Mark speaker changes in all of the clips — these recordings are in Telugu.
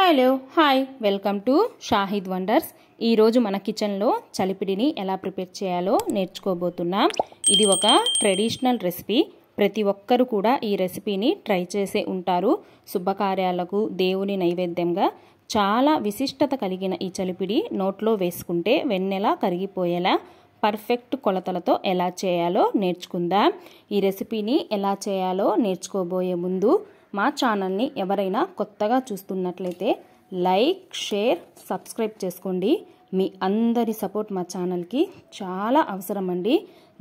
Speaker 1: hello hi welcome to Shahid wonders ఈరోజు మన కిచెన్లో చలిపిడిని ఎలా ప్రిపేర్ చేయాలో నేర్చుకోబోతున్నాం ఇది ఒక ట్రెడిషనల్ రెసిపీ ప్రతి ఒక్కరు కూడా ఈ రెసిపీని ట్రై చేసే ఉంటారు శుభకార్యాలకు దేవుని నైవేద్యంగా చాలా విశిష్టత కలిగిన ఈ చలిపిడి నోట్లో వేసుకుంటే వెన్నెల కరిగిపోయేలా పర్ఫెక్ట్ కొలతలతో ఎలా చేయాలో నేర్చుకుందాం ఈ రెసిపీని ఎలా చేయాలో నేర్చుకోబోయే ముందు మా ఛానల్ని ఎవరైనా కొత్తగా చూస్తున్నట్లయితే లైక్ షేర్ సబ్స్క్రైబ్ చేసుకోండి మీ అందరి సపోర్ట్ మా ఛానల్కి చాలా అవసరం అండి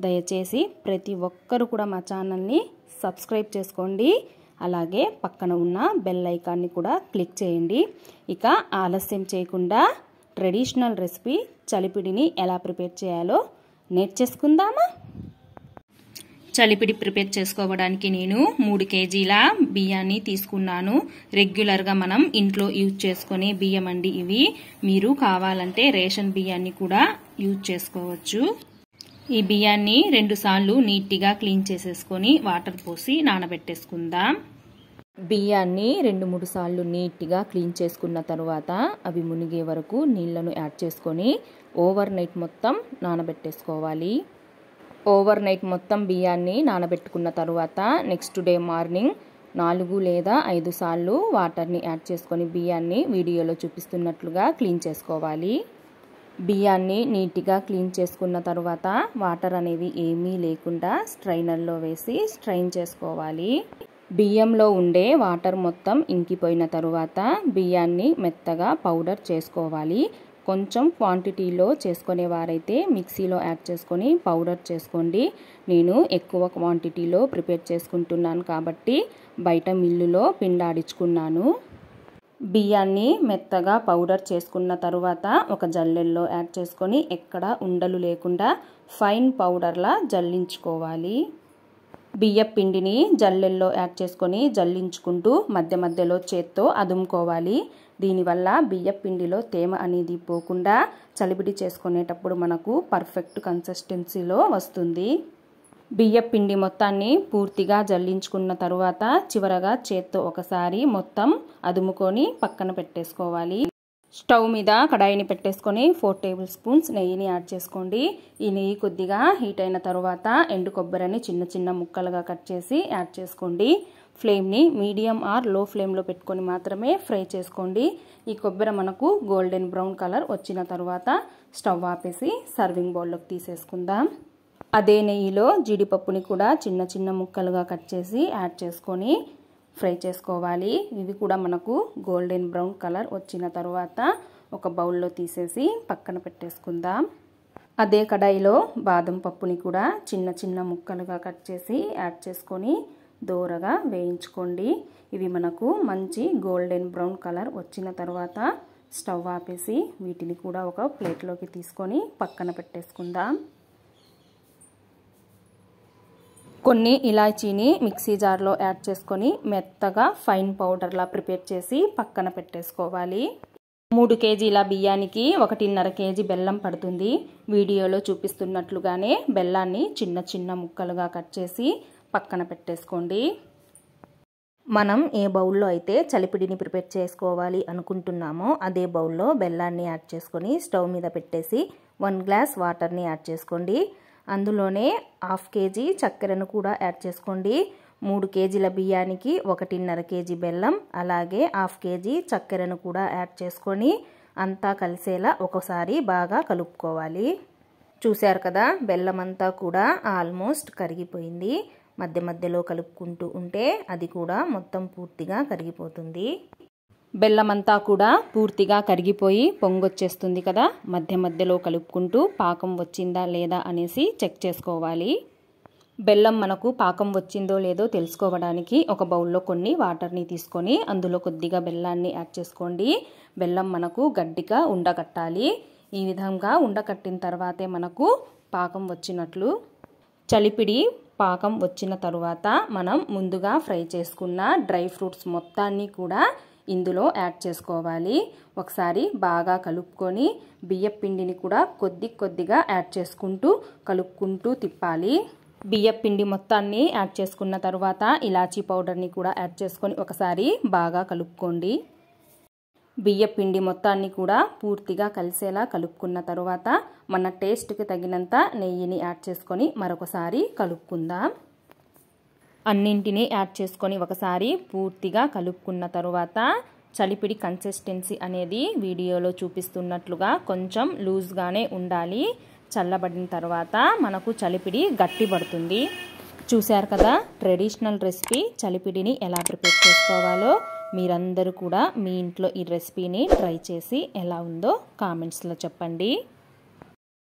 Speaker 1: దయచేసి ప్రతి ఒక్కరు కూడా మా ఛానల్ని సబ్స్క్రైబ్ చేసుకోండి అలాగే పక్కన ఉన్న బెల్ ఐకాన్ని కూడా క్లిక్ చేయండి ఇక ఆలస్యం చేయకుండా ట్రెడిషనల్ రెసిపీ చలిపిడిని ఎలా ప్రిపేర్ చేయాలో నేర్చేసుకుందామా చలిపిడి ప్రిపేర్ చేసుకోవడానికి నేను మూడు కేజీల బియ్యాన్ని తీసుకున్నాను రెగ్యులర్గా మనం ఇంట్లో యూజ్ చేసుకునే బియ్యం అండి ఇవి మీరు కావాలంటే రేషన్ బియ్యాన్ని కూడా యూజ్ చేసుకోవచ్చు ఈ బియ్యాన్ని రెండుసార్లు నీట్గా క్లీన్ చేసేసుకొని వాటర్ పోసి నానబెట్టేసుకుందాం బియ్యాన్ని రెండు మూడు సార్లు నీట్గా క్లీన్ చేసుకున్న తర్వాత అవి మునిగే వరకు నీళ్లను యాడ్ చేసుకొని ఓవర్ నైట్ మొత్తం నానబెట్టేసుకోవాలి ఓవర్ నైట్ మొత్తం బియ్యాన్ని నానబెట్టుకున్న తరువాత నెక్స్ట్ డే మార్నింగ్ నాలుగు లేదా ఐదు సార్లు వాటర్ని యాడ్ చేసుకొని బియ్యాన్ని వీడియోలో చూపిస్తున్నట్లుగా క్లీన్ చేసుకోవాలి బియ్యాన్ని నీట్గా క్లీన్ చేసుకున్న తర్వాత వాటర్ అనేవి ఏమీ లేకుండా స్ట్రైనర్లో వేసి స్ట్రైన్ చేసుకోవాలి బియ్యంలో ఉండే వాటర్ మొత్తం ఇంకిపోయిన తరువాత బియ్యాన్ని మెత్తగా పౌడర్ చేసుకోవాలి కొంచెం క్వాంటిటీలో చేసుకునేవారైతే మిక్సీలో యాడ్ చేసుకొని పౌడర్ చేసుకోండి నేను ఎక్కువ క్వాంటిటీలో ప్రిపేర్ చేసుకుంటున్నాను కాబట్టి బయట మిల్లులో పిండాడించుకున్నాను బియ్యాన్ని మెత్తగా పౌడర్ చేసుకున్న తరువాత ఒక జల్లెల్లో యాడ్ చేసుకొని ఎక్కడ ఉండలు లేకుండా ఫైన్ పౌడర్లా జల్లించుకోవాలి బియ్య పిండిని జల్లెల్లో యాడ్ చేసుకొని జల్లించుకుంటూ మధ్య మధ్యలో చేత్తో అదుముకోవాలి దీనివల్ల బియ్య పిండిలో తేమ అనేది పోకుండా చలిబిడి చేసుకునేటప్పుడు మనకు పర్ఫెక్ట్ కన్సిస్టెన్సీలో వస్తుంది బియ్య పిండి మొత్తాన్ని పూర్తిగా జల్లించుకున్న తరువాత చివరగా చేత్తో ఒకసారి మొత్తం అదుముకొని పక్కన పెట్టేసుకోవాలి స్టవ్ మీద కడాయిని పెట్టేసుకొని ఫోర్ టేబుల్ స్పూన్స్ నెయ్యిని యాడ్ చేసుకోండి ఈ నెయ్యి కొద్దిగా హీట్ అయిన తర్వాత ఎండు కొబ్బరిని చిన్న చిన్న ముక్కలుగా కట్ చేసి యాడ్ చేసుకోండి ఫ్లేమ్ని మీడియం ఆర్ లో ఫ్లేమ్లో పెట్టుకొని మాత్రమే ఫ్రై చేసుకోండి ఈ కొబ్బరి మనకు గోల్డెన్ బ్రౌన్ కలర్ వచ్చిన తర్వాత స్టవ్ ఆపేసి సర్వింగ్ బౌల్లోకి తీసేసుకుందాం అదే నెయ్యిలో జీడిపప్పుని కూడా చిన్న చిన్న ముక్కలుగా కట్ చేసి యాడ్ చేసుకొని ఫ్రై చేసుకోవాలి ఇవి కూడా మనకు గోల్డెన్ బ్రౌన్ కలర్ వచ్చిన తర్వాత ఒక బౌల్లో తీసేసి పక్కన పెట్టేసుకుందాం అదే కడాయిలో బాదం పప్పుని కూడా చిన్న చిన్న ముక్కలుగా కట్ చేసి యాడ్ చేసుకొని దోరగా వేయించుకోండి ఇవి మనకు మంచి గోల్డెన్ బ్రౌన్ కలర్ వచ్చిన తర్వాత స్టవ్ ఆపేసి వీటిని కూడా ఒక ప్లేట్లోకి తీసుకొని పక్కన పెట్టేసుకుందాం కొన్ని ఇలాచీని మిక్సీ జార్లో యాడ్ చేసుకొని మెత్తగా ఫైన్ పౌడర్లా ప్రిపేర్ చేసి పక్కన పెట్టేసుకోవాలి మూడు కేజీల బియ్యానికి ఒకటిన్నర కేజీ బెల్లం పడుతుంది వీడియోలో చూపిస్తున్నట్లుగానే బెల్లాన్ని చిన్న చిన్న ముక్కలుగా కట్ చేసి పక్కన పెట్టేసుకోండి మనం ఏ బౌల్లో అయితే చలిపిడిని ప్రిపేర్ చేసుకోవాలి అనుకుంటున్నామో అదే బౌల్లో బెల్లాన్ని యాడ్ చేసుకొని స్టవ్ మీద పెట్టేసి వన్ గ్లాస్ వాటర్ని యాడ్ చేసుకోండి అందులోనే హాఫ్ కేజీ చక్కెరను కూడా యాడ్ చేసుకోండి మూడు కేజీల బియ్యానికి ఒకటిన్నర కేజీ బెల్లం అలాగే హాఫ్ కేజీ చక్కెరను కూడా యాడ్ చేసుకొని అంతా కలిసేలా ఒకసారి బాగా కలుపుకోవాలి చూశారు కదా బెల్లం అంతా కూడా ఆల్మోస్ట్ కరిగిపోయింది మధ్య మధ్యలో కలుపుకుంటూ ఉంటే అది కూడా మొత్తం పూర్తిగా కరిగిపోతుంది బెల్లమంతా కూడా పూర్తిగా కరిగిపోయి పొంగొచ్చేస్తుంది కదా మధ్య మధ్యలో కలుపుకుంటూ పాకం వచ్చిందా లేదా అనేసి చెక్ చేసుకోవాలి బెల్లం మనకు పాకం వచ్చిందో లేదో తెలుసుకోవడానికి ఒక బౌల్లో కొన్ని వాటర్ని తీసుకొని అందులో కొద్దిగా బెల్లాన్ని యాడ్ చేసుకోండి బెల్లం మనకు గడ్డిగా ఉండకట్టాలి ఈ విధంగా ఉండకట్టిన తర్వాతే మనకు పాకం వచ్చినట్లు చలిపిడి పాకం వచ్చిన తరువాత మనం ముందుగా ఫ్రై చేసుకున్న డ్రై ఫ్రూట్స్ మొత్తాన్ని కూడా ఇందులో యాడ్ చేసుకోవాలి ఒకసారి బాగా కలుపుకొని బియ్యపిండిని కూడా కొద్ది కొద్దిగా యాడ్ చేసుకుంటూ కలుపుకుంటూ తిప్పాలి బియ్యపిండి మొత్తాన్ని యాడ్ చేసుకున్న తర్వాత ఇలాచీ పౌడర్ని కూడా యాడ్ చేసుకొని ఒకసారి బాగా కలుపుకోండి బియ్య పిండి మొత్తాన్ని కూడా పూర్తిగా కలిసేలా కలుపుకున్న తర్వాత మన టేస్ట్కి తగినంత నెయ్యిని యాడ్ చేసుకొని మరొకసారి కలుపుకుందాం అన్నింటినీ యాడ్ చేసుకొని ఒకసారి పూర్తిగా కలుపుకున్న తరువాత చలిపిడి కన్సిస్టెన్సీ అనేది వీడియోలో చూపిస్తున్నట్లుగా కొంచెం లూజ్గానే ఉండాలి చల్లబడిన తర్వాత మనకు చలిపిడి గట్టి పడుతుంది చూశారు కదా ట్రెడిషనల్ రెసిపీ చలిపిడిని ఎలా ప్రిపేర్ చేసుకోవాలో మీరందరూ కూడా మీ ఇంట్లో ఈ రెసిపీని ట్రై చేసి ఎలా ఉందో కామెంట్స్లో చెప్పండి